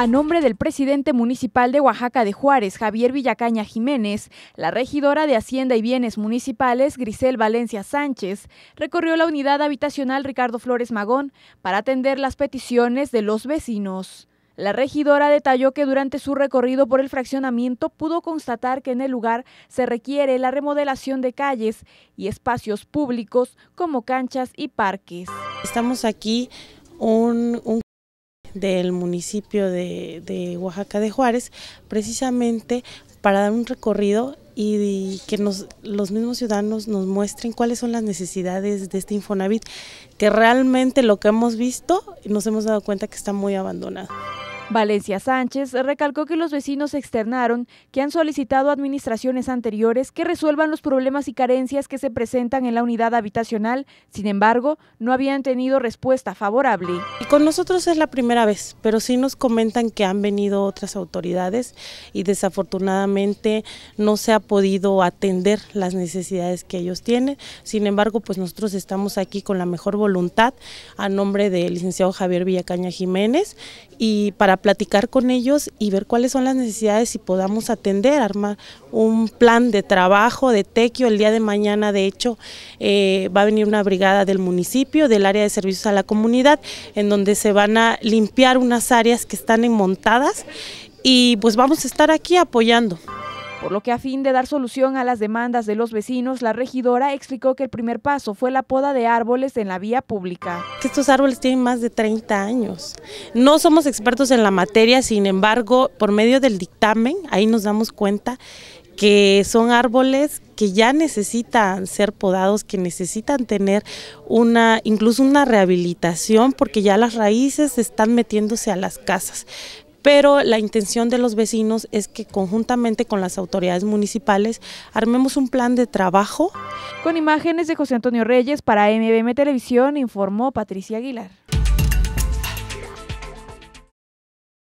A nombre del presidente municipal de Oaxaca de Juárez, Javier Villacaña Jiménez, la regidora de Hacienda y Bienes Municipales, Grisel Valencia Sánchez, recorrió la unidad habitacional Ricardo Flores Magón para atender las peticiones de los vecinos. La regidora detalló que durante su recorrido por el fraccionamiento pudo constatar que en el lugar se requiere la remodelación de calles y espacios públicos como canchas y parques. Estamos aquí un, del municipio de, Oaxaca de Juárez, precisamente para dar un recorrido y que los mismos ciudadanos nos muestren cuáles son las necesidades de este Infonavit, que realmente lo que hemos visto nos hemos dado cuenta que está muy abandonado. Valencia Sánchez recalcó que los vecinos externaron que han solicitado administraciones anteriores que resuelvan los problemas y carencias que se presentan en la unidad habitacional, sin embargo, no habían tenido respuesta favorable. Y Con nosotros es la primera vez, pero sí nos comentan que han venido otras autoridades y desafortunadamente no se ha podido atender las necesidades que ellos tienen. Sin embargo, pues nosotros estamos aquí con la mejor voluntad a nombre del licenciado Javier Villacaña Jiménez y para platicar con ellos y ver cuáles son las necesidades y podamos atender, armar un plan de trabajo de tequio. El día de mañana, de hecho, eh, va a venir una brigada del municipio, del área de servicios a la comunidad, en donde se van a limpiar unas áreas que están montadas y pues vamos a estar aquí apoyando. Por lo que a fin de dar solución a las demandas de los vecinos, la regidora explicó que el primer paso fue la poda de árboles en la vía pública. Estos árboles tienen más de 30 años. No somos expertos en la materia, sin embargo, por medio del dictamen, ahí nos damos cuenta que son árboles que ya necesitan ser podados, que necesitan tener una, incluso una rehabilitación, porque ya las raíces están metiéndose a las casas pero la intención de los vecinos es que conjuntamente con las autoridades municipales armemos un plan de trabajo. Con imágenes de José Antonio Reyes para MBM Televisión informó Patricia Aguilar.